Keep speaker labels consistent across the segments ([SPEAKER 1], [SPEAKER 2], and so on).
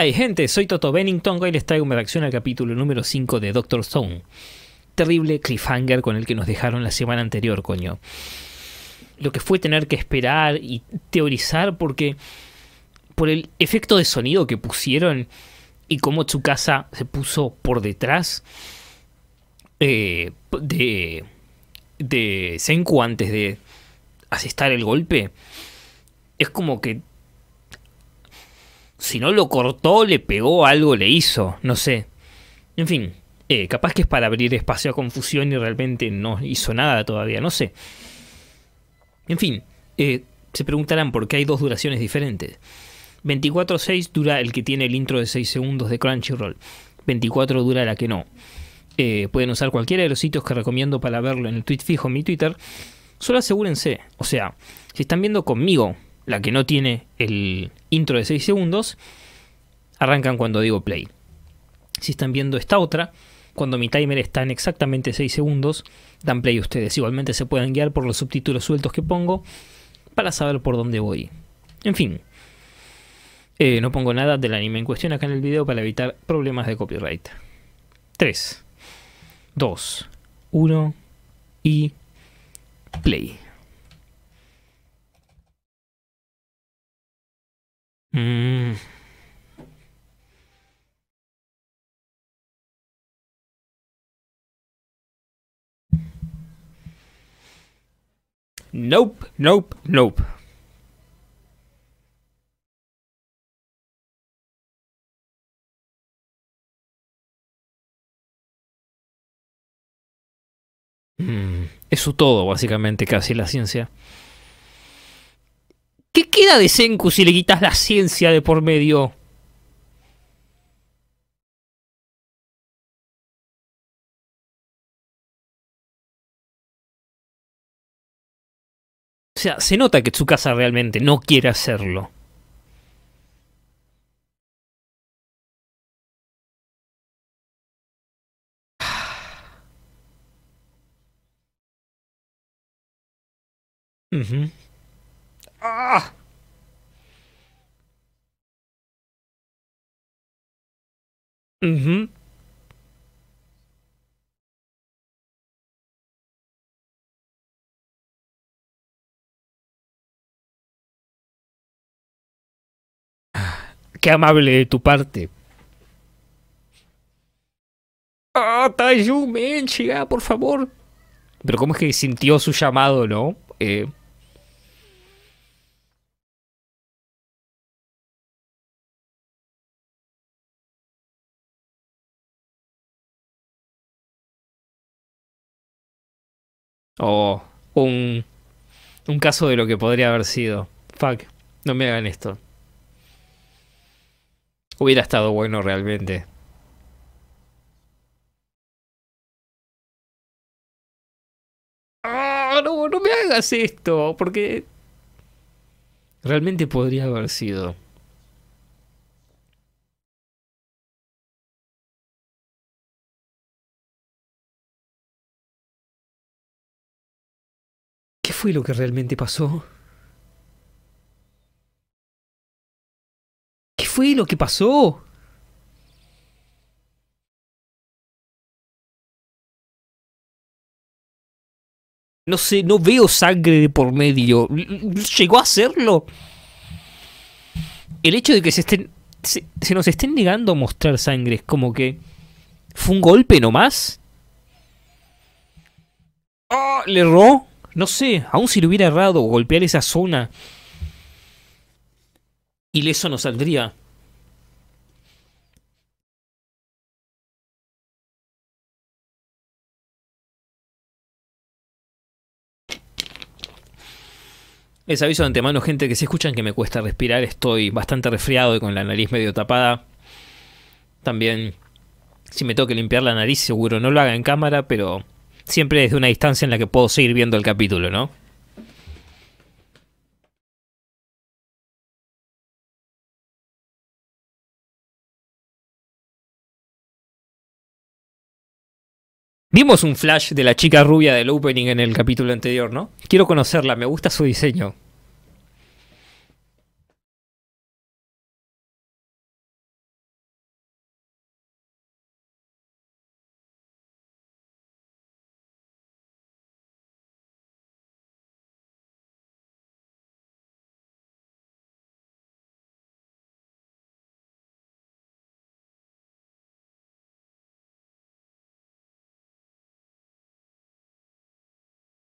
[SPEAKER 1] ¿Qué gente? Soy Toto Bennington. Hoy les traigo una reacción al capítulo número 5 de Doctor Stone. Terrible cliffhanger con el que nos dejaron la semana anterior, coño. Lo que fue tener que esperar y teorizar porque por el efecto de sonido que pusieron y cómo Tsukasa se puso por detrás eh, de, de Senku antes de asestar el golpe, es como que si no lo cortó, le pegó algo, le hizo, no sé. En fin, eh, capaz que es para abrir espacio a confusión y realmente no hizo nada todavía, no sé. En fin, eh, se preguntarán por qué hay dos duraciones diferentes. 24.6 dura el que tiene el intro de 6 segundos de Crunchyroll. 24 dura la que no. Eh, pueden usar cualquiera de los sitios que recomiendo para verlo en el tweet fijo en mi Twitter. Solo asegúrense, o sea, si están viendo conmigo la que no tiene el intro de 6 segundos, arrancan cuando digo play. Si están viendo esta otra, cuando mi timer está en exactamente 6 segundos, dan play ustedes. Igualmente se pueden guiar por los subtítulos sueltos que pongo para saber por dónde voy. En fin, eh, no pongo nada del anime en cuestión acá en el video para evitar problemas de copyright. 3, 2, 1 y play.
[SPEAKER 2] Mm. Nope, nope, nope. Mm. Eso todo, básicamente, casi la ciencia.
[SPEAKER 1] ¿Qué queda de Senku si le quitas la ciencia de por medio?
[SPEAKER 2] O sea, se nota que Tsukasa realmente no quiere hacerlo. ¡Ah! Qué amable de tu parte. ¡Ah, llega por favor!
[SPEAKER 1] Pero cómo es que sintió su llamado, ¿no? Eh,
[SPEAKER 2] O un,
[SPEAKER 1] caso de lo que podría haber sido. Fuck, no me hagan esto.
[SPEAKER 2] Hubiera estado bueno realmente. Ah, no, no me hagas esto, porque realmente podría haber sido. fue lo que realmente pasó? ¿Qué fue lo que pasó? No sé, no veo sangre de por
[SPEAKER 1] medio. ¿Llegó a serlo? El hecho de que se estén. Se, nos estén negando a mostrar sangre es como que. ¿Fue un golpe nomás? ¡Oh! ¿Le erró? No sé, aún si lo hubiera errado golpear esa zona, Y eso no saldría. Les aviso de antemano, gente, que se escuchan que me cuesta respirar, estoy bastante resfriado y con la nariz medio tapada. También, si me tengo limpiar la nariz, seguro no lo haga en cámara, pero siempre desde una distancia en la que puedo seguir viendo el capítulo, ¿no?
[SPEAKER 2] Vimos un flash de la chica rubia del opening en el capítulo anterior, ¿no? Quiero conocerla, me gusta su diseño.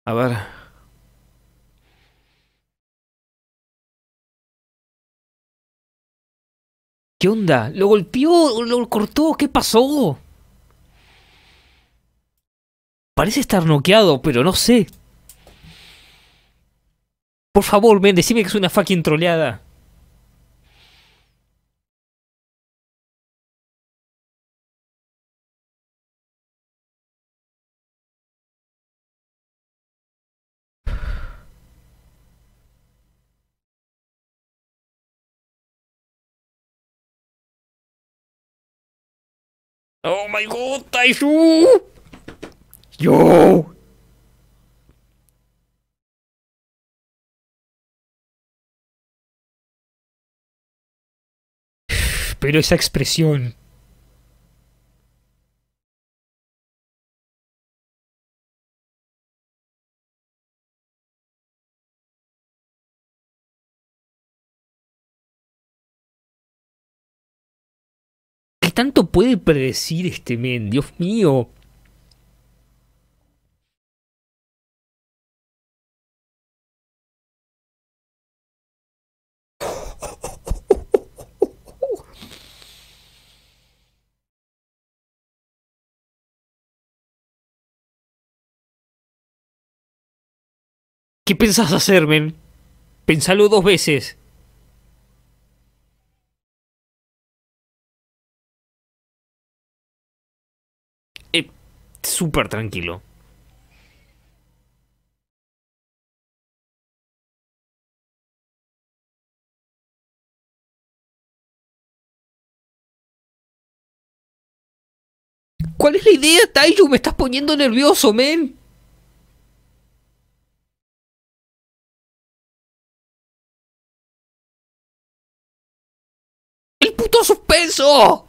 [SPEAKER 2] A ver. ¿Qué onda? ¿Lo golpeó? ¿Lo cortó? ¿Qué pasó?
[SPEAKER 1] Parece estar noqueado, pero no sé.
[SPEAKER 2] Por favor, ven, decime que es una fucking troleada. Oh my god, Taishu! Yo! Pero esa expresión. tanto puede predecir este men? Dios mío. ¿Qué pensás hacer, men? Pensalo dos veces. súper tranquilo. ¿Cuál es la idea, Taiju? Me estás poniendo nervioso, men. El puto suspenso.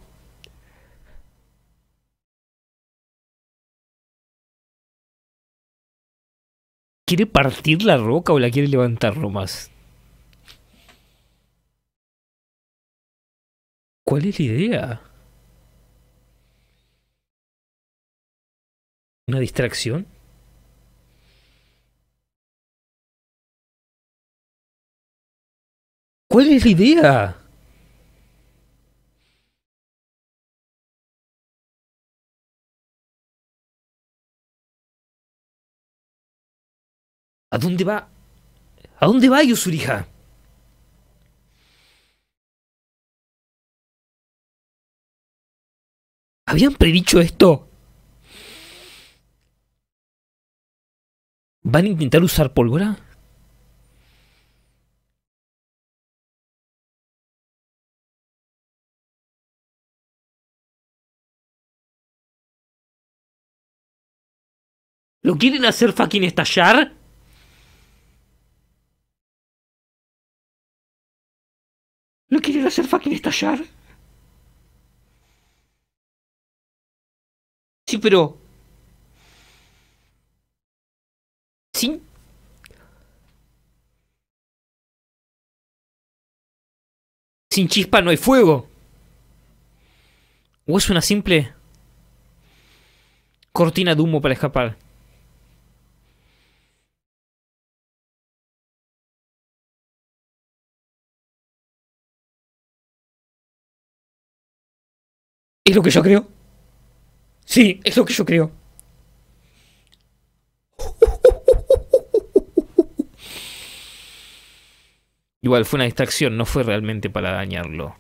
[SPEAKER 2] ¿Quiere partir la roca o la quiere levantar nomás? ¿Cuál es la idea? ¿Una distracción? ¿Cuál es la idea? ¿A dónde va? ¿A dónde va hija? ¿Habían predicho esto? ¿Van a intentar usar pólvora? ¿Lo quieren hacer fucking estallar? ¿Lo quieren hacer fucking estallar? Sí, pero... Sí. Sin chispa no hay fuego. ¿O es una simple cortina de humo para escapar? Es lo que yo creo. Sí, es lo que yo creo.
[SPEAKER 1] Igual fue una distracción, no fue realmente para dañarlo.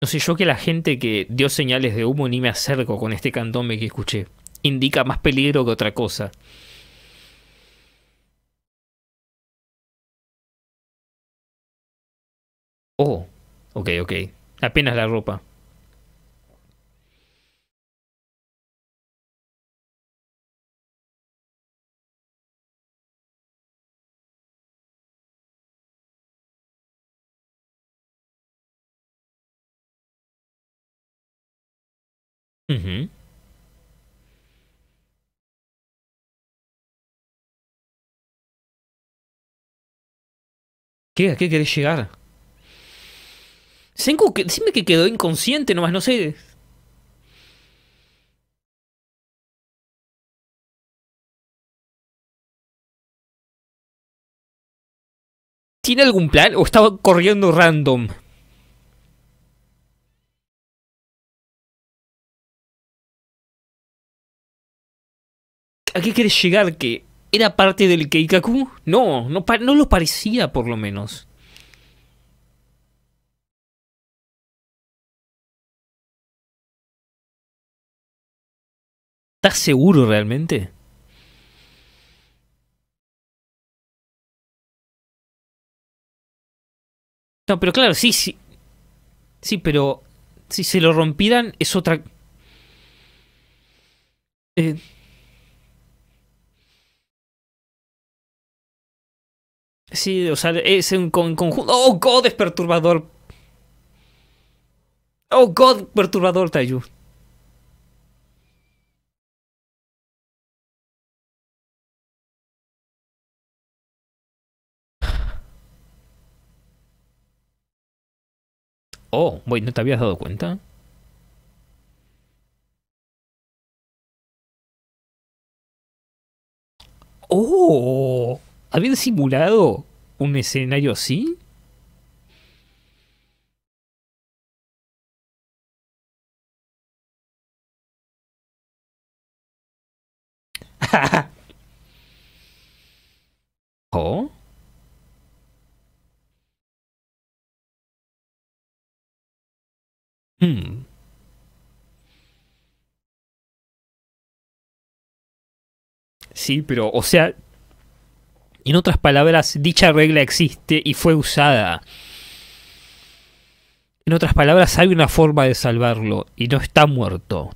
[SPEAKER 1] No sé, yo que la gente que dio señales de humo ni me acerco con este candombe que escuché. Indica más
[SPEAKER 2] peligro que otra cosa. Oh, okay, ok. Apenas la ropa. Mhm. ¿Qué? ¿A qué querés llegar? Senku, que, que quedó inconsciente nomás, no sé. ¿Tiene algún plan o estaba corriendo random? ¿A qué quieres llegar? ¿Que era parte del Keikaku? No, no, no lo parecía por lo menos. ¿Estás seguro realmente? No, pero claro, sí, sí. Sí, pero
[SPEAKER 1] si se lo rompieran es otra... Eh. Sí, o sea, es un conjunto... ¡Oh, God, es perturbador!
[SPEAKER 2] ¡Oh, God, perturbador, Tayu! Oh, bueno, ¿no te habías dado cuenta? ¡Oh! ¿Habían simulado un escenario así? ¿Oh?
[SPEAKER 1] sí, pero, o sea, en otras palabras, dicha regla existe y fue usada. En otras palabras, hay una forma
[SPEAKER 2] de salvarlo y no está muerto.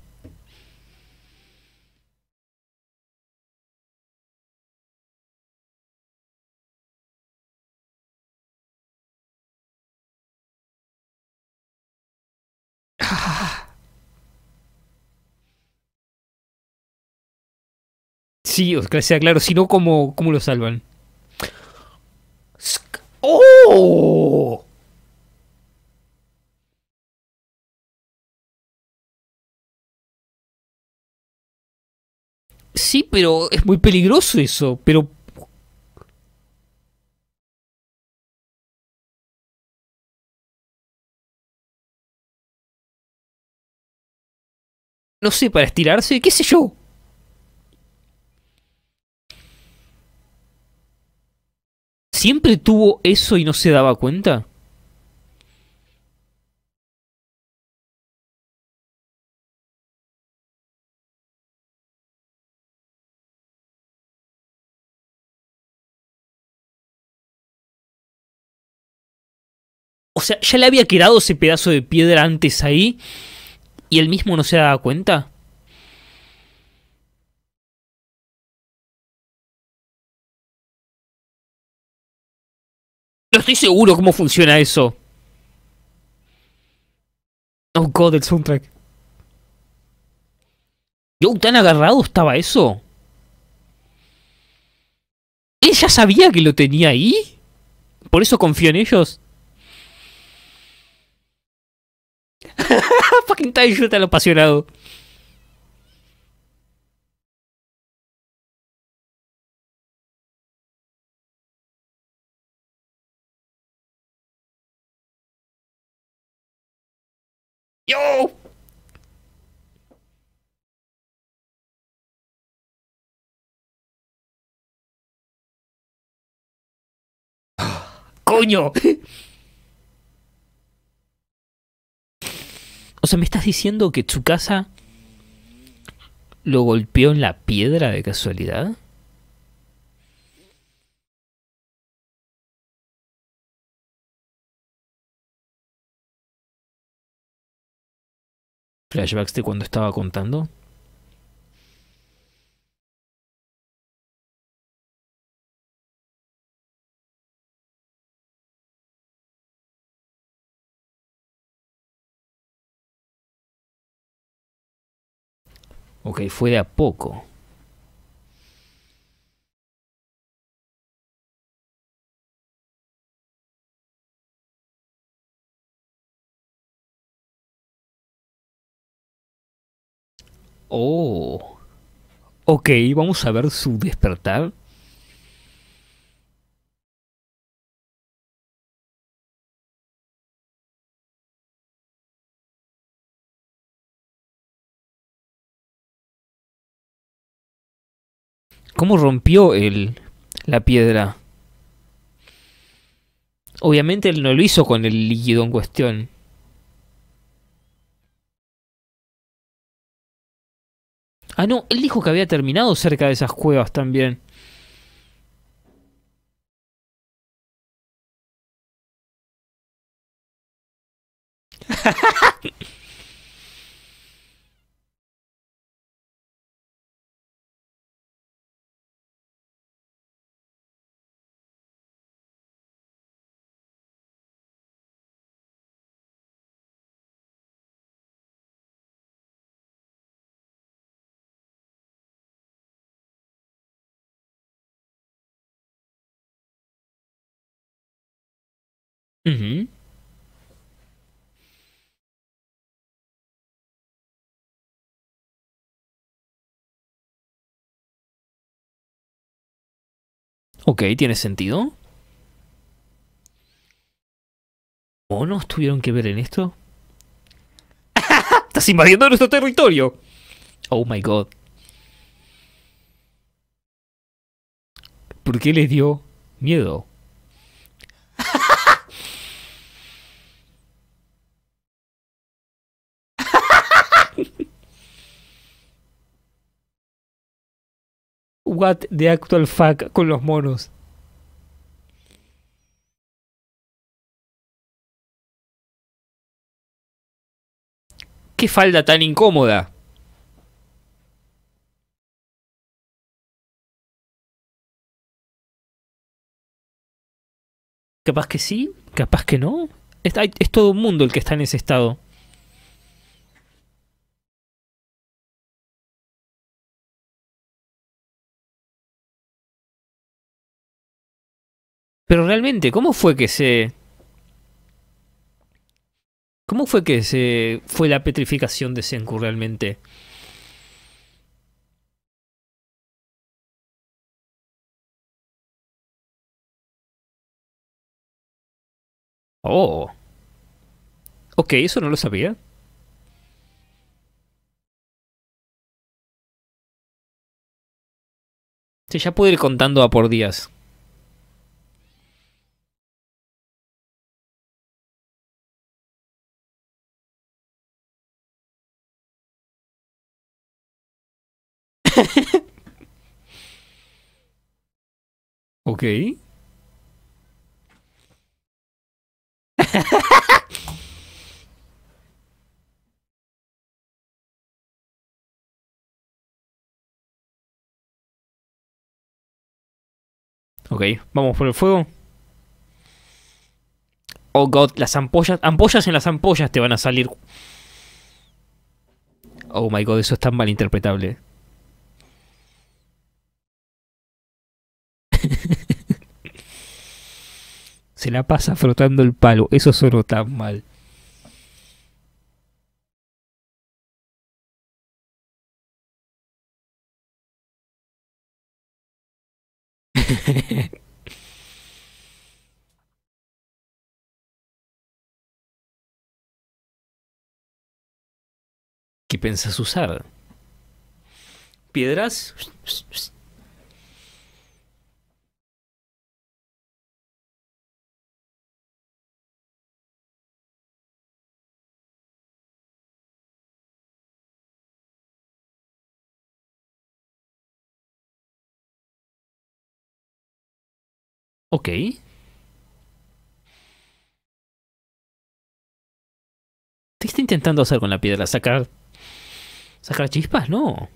[SPEAKER 1] Sí, o sea, claro, si no, ¿cómo, ¿cómo lo salvan?
[SPEAKER 2] ¡Oh! Sí, pero es muy peligroso eso, pero... No sé, para estirarse, qué sé yo. ¿Siempre tuvo eso y no se daba cuenta? O sea, ya le había quedado ese pedazo de piedra antes ahí y él mismo no se daba cuenta. No estoy seguro cómo funciona eso.
[SPEAKER 1] Oh god, el soundtrack. Yo, tan agarrado estaba eso. ¿Ella sabía que lo tenía ahí? ¿Por eso confío en ellos?
[SPEAKER 2] Fucking yo tan apasionado. Yo. Coño.
[SPEAKER 1] O sea, ¿me estás diciendo que casa lo golpeó en la piedra
[SPEAKER 2] de casualidad? flashbacks de cuando estaba contando. Ok, fue de a poco. Oh. Ok, vamos a ver su despertar. ¿Cómo rompió él la piedra?
[SPEAKER 1] Obviamente él no lo hizo con el líquido en cuestión.
[SPEAKER 2] Ah, no, él dijo que había terminado cerca de esas cuevas también. Ok, tiene sentido. nos tuvieron que ver en esto?
[SPEAKER 1] ¡Estás invadiendo nuestro territorio! Oh my god. ¿Por qué les dio miedo?
[SPEAKER 2] De Actual Fuck con los monos. Qué falda tan incómoda. Capaz que sí, capaz que no. Es, es todo un mundo el que está en ese estado. Pero realmente, ¿cómo fue que se... ¿Cómo fue que se fue la petrificación de Senku realmente? Oh. Ok, eso no lo sabía. Se ya pude ir contando a por días. ok. ok, vamos por el fuego.
[SPEAKER 1] Oh god, las ampollas. Ampollas en las ampollas te van a salir. Oh my god, eso es tan interpretable
[SPEAKER 2] Se la pasa frotando el palo. Eso solo tan mal. ¿Qué pensás usar? ¿Piedras? Ok. ¿Qué está intentando
[SPEAKER 1] hacer con la piedra? ¿Sacar. sacar chispas? No.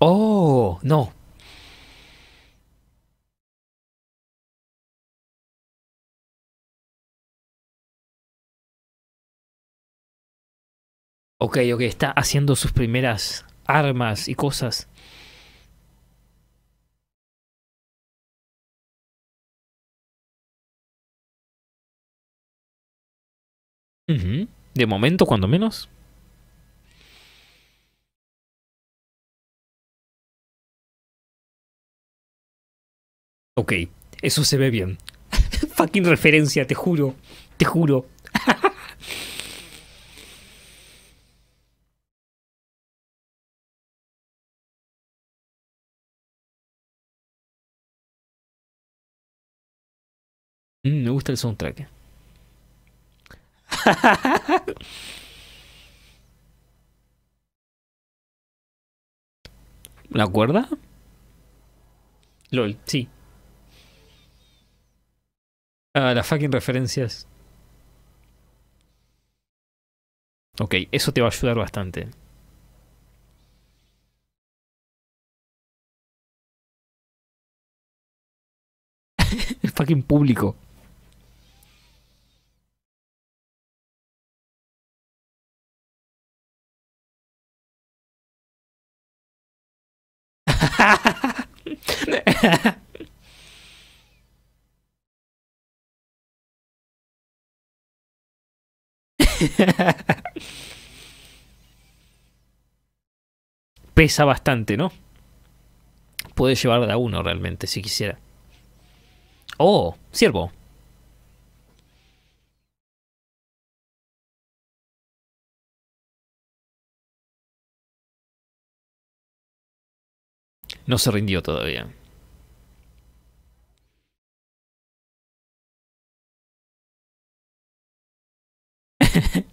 [SPEAKER 2] Oh, no. Ok, ok, está haciendo sus primeras armas y cosas. De momento, cuando menos. Ok, eso se ve bien. Fucking referencia, te juro. Te juro. Mm, me gusta el soundtrack.
[SPEAKER 1] ¿La cuerda? LOL, sí. Ah, las fucking referencias.
[SPEAKER 2] Ok, eso te va a ayudar bastante. El fucking público.
[SPEAKER 1] Pesa bastante, ¿no? Puede llevar a uno
[SPEAKER 2] realmente, si quisiera. Oh, ciervo no se rindió todavía.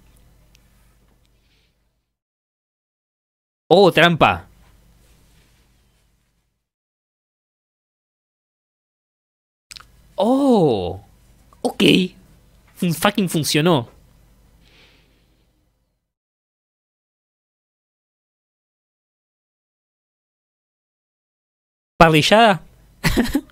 [SPEAKER 2] oh, trampa. Oh, ok. Fucking funcionó. parrillada.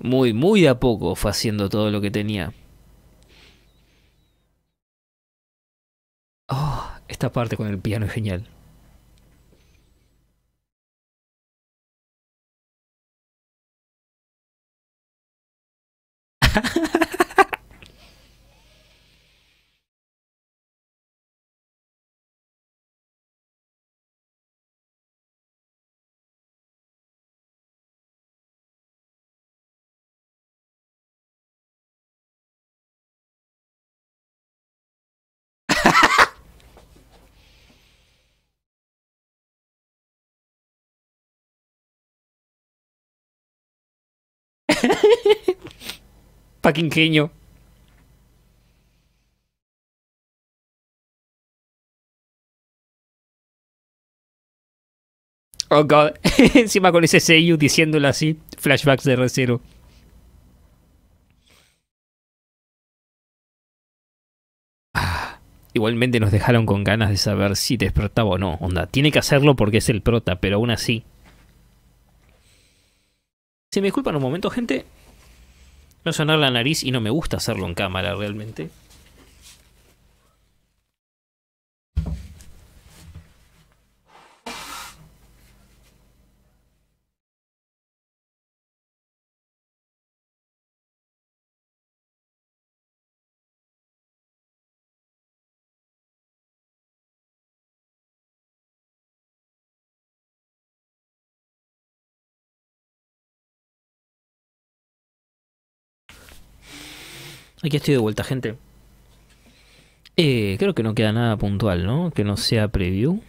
[SPEAKER 2] muy, muy de a poco fue haciendo todo lo que tenía. Oh, esta parte con el piano es genial. pa' que ingenio. Oh god. Encima con ese
[SPEAKER 1] sello diciéndolo así. Flashbacks de recero ah, igualmente nos dejaron con ganas de saber si despertaba o no. Onda, tiene que hacerlo porque es el prota, pero aún así, se me disculpan un momento, gente, me sonar la nariz y no me gusta hacerlo en cámara realmente.
[SPEAKER 2] Aquí estoy de vuelta, gente. Eh, creo que no queda nada puntual, ¿no? Que no
[SPEAKER 1] sea preview.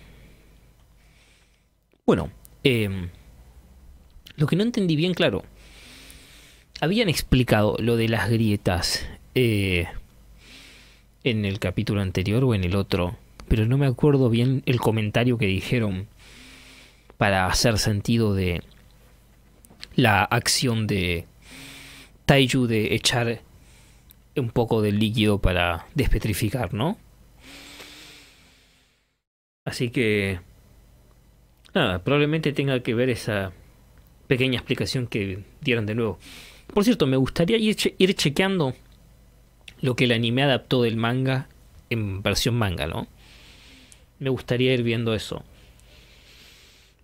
[SPEAKER 1] Bueno, em, lo que no entendí bien claro. Habían explicado lo de las grietas eh, en el capítulo anterior o en el otro, pero no me acuerdo bien el comentario que dijeron para hacer sentido de la acción de Taiju de echar un poco de líquido para despetrificar, ¿no? Así que, nada, probablemente tenga que ver esa pequeña explicación que dieron de nuevo. Por cierto, me gustaría ir, chequeando lo que el anime adaptó del manga en versión manga, ¿no? Me gustaría ir viendo eso.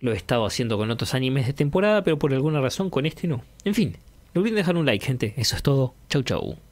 [SPEAKER 1] Lo he estado haciendo con otros animes de temporada, pero por alguna razón con este no. En fin, no olviden dejar un like, gente. Eso es todo. Chau, chau.